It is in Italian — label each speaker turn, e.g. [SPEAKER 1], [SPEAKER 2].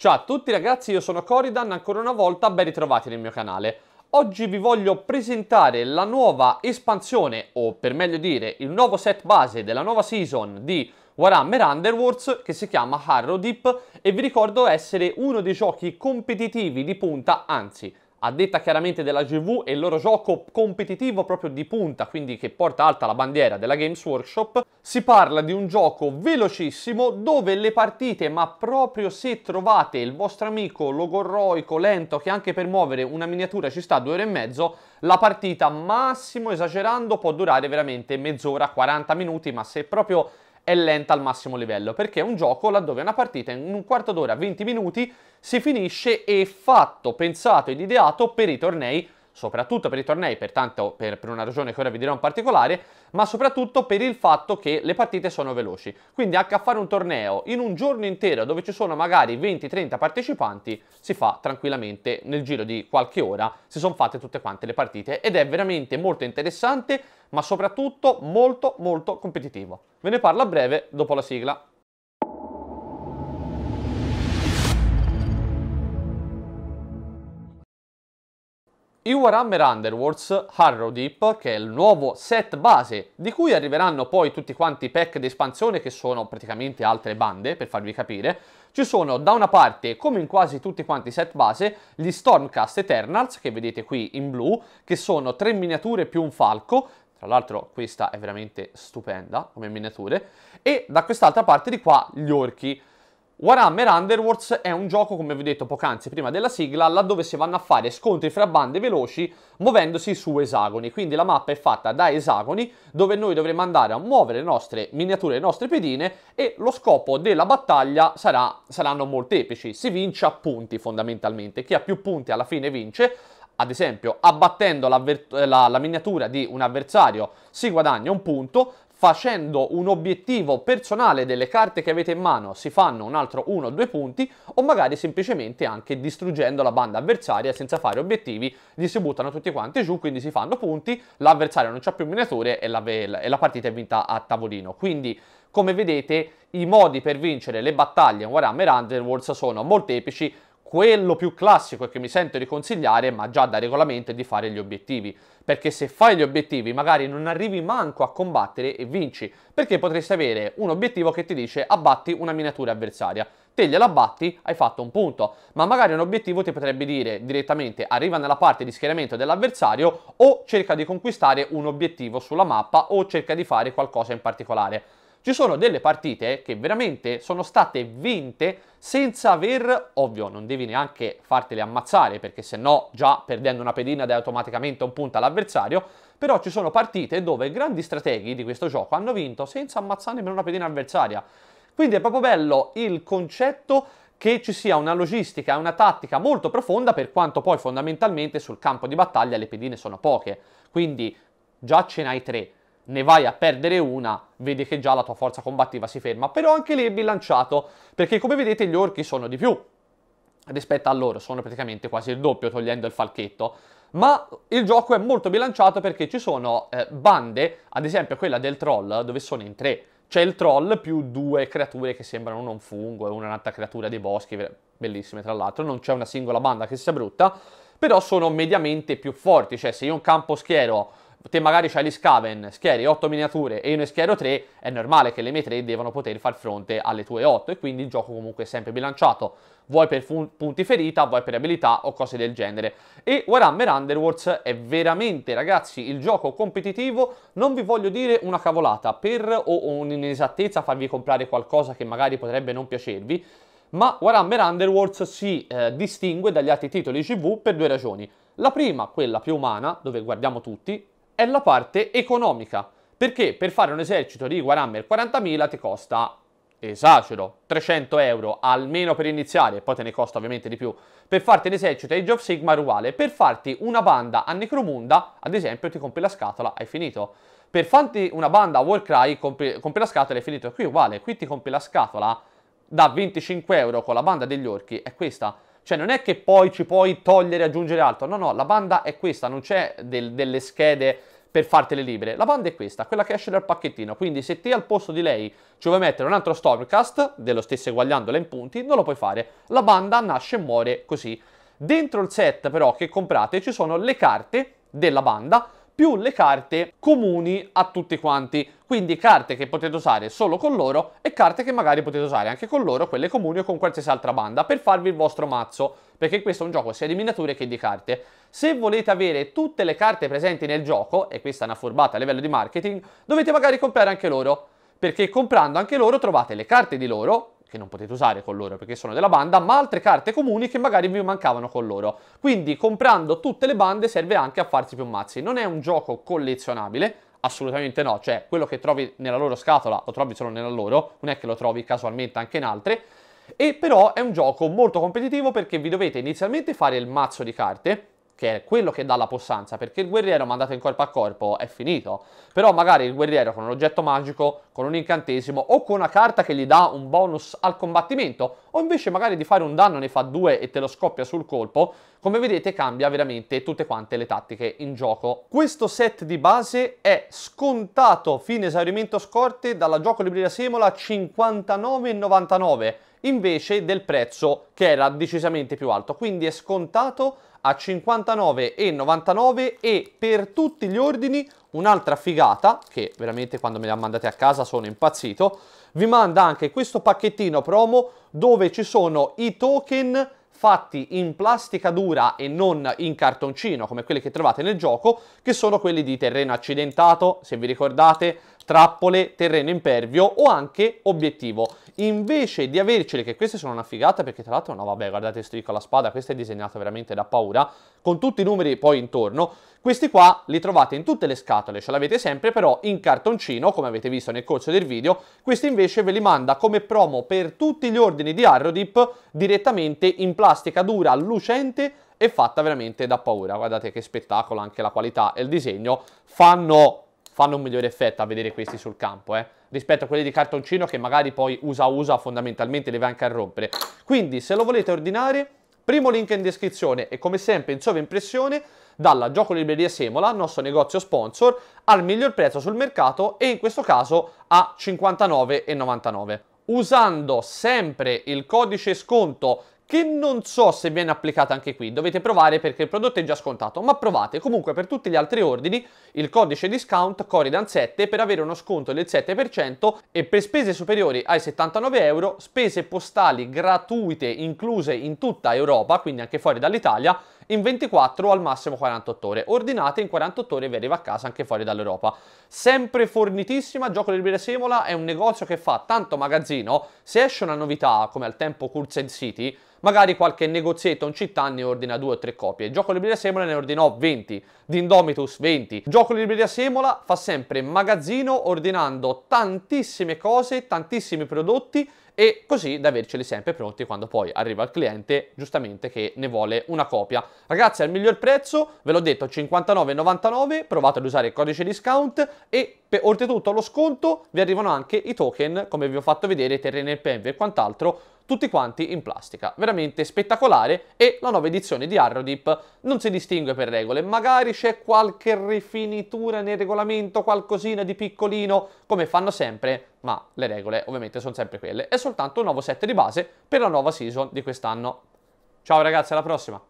[SPEAKER 1] Ciao a tutti ragazzi, io sono Coridan, ancora una volta ben ritrovati nel mio canale. Oggi vi voglio presentare la nuova espansione, o per meglio dire, il nuovo set base della nuova season di Warhammer Underworlds che si chiama Harrow Deep e vi ricordo essere uno dei giochi competitivi di punta, anzi a detta chiaramente della GV e il loro gioco competitivo proprio di punta, quindi che porta alta la bandiera della Games Workshop, si parla di un gioco velocissimo dove le partite, ma proprio se trovate il vostro amico logorroico, lento, che anche per muovere una miniatura ci sta due ore e mezzo, la partita massimo esagerando può durare veramente mezz'ora, 40 minuti, ma se proprio è lenta al massimo livello, perché è un gioco laddove una partita in un quarto d'ora, 20 minuti, si finisce e fatto, pensato ed ideato per i tornei, soprattutto per i tornei, pertanto per, per una ragione che ora vi dirò in particolare, ma soprattutto per il fatto che le partite sono veloci. Quindi anche a fare un torneo in un giorno intero dove ci sono magari 20-30 partecipanti, si fa tranquillamente nel giro di qualche ora, si sono fatte tutte quante le partite ed è veramente molto interessante ma soprattutto molto molto competitivo. Ve ne parlo a breve dopo la sigla. I Warhammer Underworlds Harrow Deep, che è il nuovo set base, di cui arriveranno poi tutti quanti i pack di espansione che sono praticamente altre bande, per farvi capire, ci sono da una parte, come in quasi tutti quanti i set base, gli Stormcast Eternals, che vedete qui in blu, che sono tre miniature più un falco, tra l'altro questa è veramente stupenda come miniature. E da quest'altra parte di qua gli orchi. Warhammer Underworlds è un gioco, come vi ho detto poc'anzi prima della sigla, laddove si vanno a fare scontri fra bande veloci muovendosi su esagoni. Quindi la mappa è fatta da esagoni, dove noi dovremo andare a muovere le nostre miniature, le nostre pedine, e lo scopo della battaglia sarà, saranno molteplici. Si vince a punti, fondamentalmente. Chi ha più punti alla fine vince, ad esempio abbattendo eh, la, la, miniatura di un avversario si guadagna un punto, facendo un obiettivo personale delle carte che avete in mano si fanno un altro 1 o 2 punti o magari semplicemente anche distruggendo la banda avversaria senza fare obiettivi gli si buttano tutti quanti giù quindi si fanno punti l'avversario non c'ha più miniature e la, e la partita è vinta a tavolino quindi come vedete i modi per vincere le battaglie in Warhammer Underworld sono molteplici quello più classico e che mi sento di consigliare, ma già da regolamento, è di fare gli obiettivi. Perché se fai gli obiettivi magari non arrivi manco a combattere e vinci, perché potresti avere un obiettivo che ti dice abbatti una miniatura avversaria te gliela batti, hai fatto un punto. Ma magari un obiettivo ti potrebbe dire direttamente arriva nella parte di schieramento dell'avversario o cerca di conquistare un obiettivo sulla mappa o cerca di fare qualcosa in particolare. Ci sono delle partite che veramente sono state vinte senza aver, ovvio, non devi neanche fartele ammazzare perché se no già perdendo una pedina dai automaticamente un punto all'avversario, però ci sono partite dove grandi strateghi di questo gioco hanno vinto senza ammazzare nemmeno una pedina avversaria. Quindi è proprio bello il concetto che ci sia una logistica e una tattica molto profonda per quanto poi fondamentalmente sul campo di battaglia le pedine sono poche. Quindi già ce n'hai tre, ne vai a perdere una, vedi che già la tua forza combattiva si ferma. Però anche lì è bilanciato, perché come vedete gli orchi sono di più rispetto a loro, sono praticamente quasi il doppio togliendo il falchetto. Ma il gioco è molto bilanciato perché ci sono eh, bande, ad esempio quella del troll, dove sono in tre. C'è il troll più due creature che sembrano uno un fungo e un'altra creatura dei boschi, bellissime tra l'altro. Non c'è una singola banda che sia brutta, però sono mediamente più forti. Cioè se io un campo schiero te magari c'hai gli scaven, schieri 8 miniature e io ne schiero 3, è normale che le mie 3 devono poter far fronte alle tue 8 e quindi il gioco comunque è sempre bilanciato, vuoi per punti ferita, vuoi per abilità o cose del genere. E Warhammer Underworlds è veramente ragazzi il gioco competitivo, non vi voglio dire una cavolata per o un'inesattezza farvi comprare qualcosa che magari potrebbe non piacervi, ma Warhammer Underworlds si eh, distingue dagli altri titoli CV per due ragioni. La prima, quella più umana, dove guardiamo tutti, è la parte economica, perché per fare un esercito di Warhammer 40.000 ti costa, esagero, 300 euro almeno per iniziare, e poi te ne costa ovviamente di più, per farti l'esercito Age of Sigmar uguale, per farti una banda a Necromunda, ad esempio, ti compri la scatola, hai finito. Per farti una banda a Warcry, compri, compri la scatola e hai finito. Qui uguale, qui ti compri la scatola da 25 euro con la banda degli orchi, è questa cioè non è che poi ci puoi togliere e aggiungere altro, no no, la banda è questa, non c'è del, delle schede per fartele libere. La banda è questa, quella che esce dal pacchettino, quindi se te al posto di lei ci vuoi mettere un altro Stormcast, dello stesso eguagliandola in punti, non lo puoi fare. La banda nasce e muore così. Dentro il set però che comprate ci sono le carte della banda più le carte comuni a tutti quanti. Quindi carte che potete usare solo con loro e carte che magari potete usare anche con loro, quelle comuni o con qualsiasi altra banda, per farvi il vostro mazzo, perché questo è un gioco sia di miniature che di carte. Se volete avere tutte le carte presenti nel gioco, e questa è una furbata a livello di marketing, dovete magari comprare anche loro, perché comprando anche loro trovate le carte di loro, che non potete usare con loro perché sono della banda, ma altre carte comuni che magari vi mancavano con loro. Quindi comprando tutte le bande serve anche a farsi più mazzi. Non è un gioco collezionabile, Assolutamente no, cioè quello che trovi nella loro scatola lo trovi solo nella loro, non è che lo trovi casualmente anche in altre, e però è un gioco molto competitivo perché vi dovete inizialmente fare il mazzo di carte, che è quello che dà la possanza, perché il guerriero mandato in corpo a corpo è finito. Però magari il guerriero con un oggetto magico, con un incantesimo o con una carta che gli dà un bonus al combattimento, o invece magari di fare un danno ne fa due e te lo scoppia sul colpo, come vedete cambia veramente tutte quante le tattiche in gioco. Questo set di base è scontato fine esaurimento scorte dalla gioco libreria Semola 59,99 invece del prezzo che era decisamente più alto, quindi è scontato a 59,99 e per tutti gli ordini un'altra figata, che veramente quando me la mandate a casa sono impazzito, vi manda anche questo pacchettino promo dove ci sono i token fatti in plastica dura e non in cartoncino come quelli che trovate nel gioco, che sono quelli di terreno accidentato, se vi ricordate trappole, terreno impervio o anche obiettivo. Invece di avercele, che queste sono una figata perché tra l'altro, no vabbè guardate stricco la spada, questa è disegnata veramente da paura, con tutti i numeri poi intorno, questi qua li trovate in tutte le scatole, ce l'avete sempre però in cartoncino, come avete visto nel corso del video, questi invece ve li manda come promo per tutti gli ordini di Arrodip direttamente in plastica dura, lucente e fatta veramente da paura. Guardate che spettacolo, anche la qualità e il disegno fanno fanno un migliore effetto a vedere questi sul campo, eh, rispetto a quelli di cartoncino che magari poi usa usa fondamentalmente li va anche a rompere. Quindi se lo volete ordinare, primo link in descrizione e come sempre in sovraimpressione dalla Gioco Libreria Semola, nostro negozio sponsor, al miglior prezzo sul mercato e in questo caso a 59,99. Usando sempre il codice sconto che non so se viene applicata anche qui, dovete provare perché il prodotto è già scontato, ma provate comunque per tutti gli altri ordini il codice discount Coridan7 per avere uno sconto del 7% e per spese superiori ai 79 euro, spese postali gratuite incluse in tutta Europa, quindi anche fuori dall'Italia, in 24 o al massimo 48 ore. Ordinate in 48 ore e vi arriva a casa anche fuori dall'Europa. Sempre fornitissima, Gioco del Birra Semola è un negozio che fa tanto magazzino, se esce una novità come al tempo Curse City, magari qualche negozietto in città ne ordina due o tre copie. Gioco Libreria Semola ne ordinò 20, di Indomitus 20. Gioco Libreria Semola fa sempre magazzino ordinando tantissime cose, tantissimi prodotti e così da averceli sempre pronti quando poi arriva il cliente giustamente che ne vuole una copia. Ragazzi al miglior prezzo, ve l'ho detto 59,99, provate ad usare il codice discount e per, oltretutto allo sconto vi arrivano anche i token come vi ho fatto vedere, terreno e penve e quant'altro tutti quanti in plastica. Veramente spettacolare e la nuova edizione di Arrodip non si distingue per regole, magari c'è qualche rifinitura nel regolamento, qualcosina di piccolino, come fanno sempre, ma le regole ovviamente sono sempre quelle. È soltanto un nuovo set di base per la nuova season di quest'anno. Ciao ragazzi, alla prossima!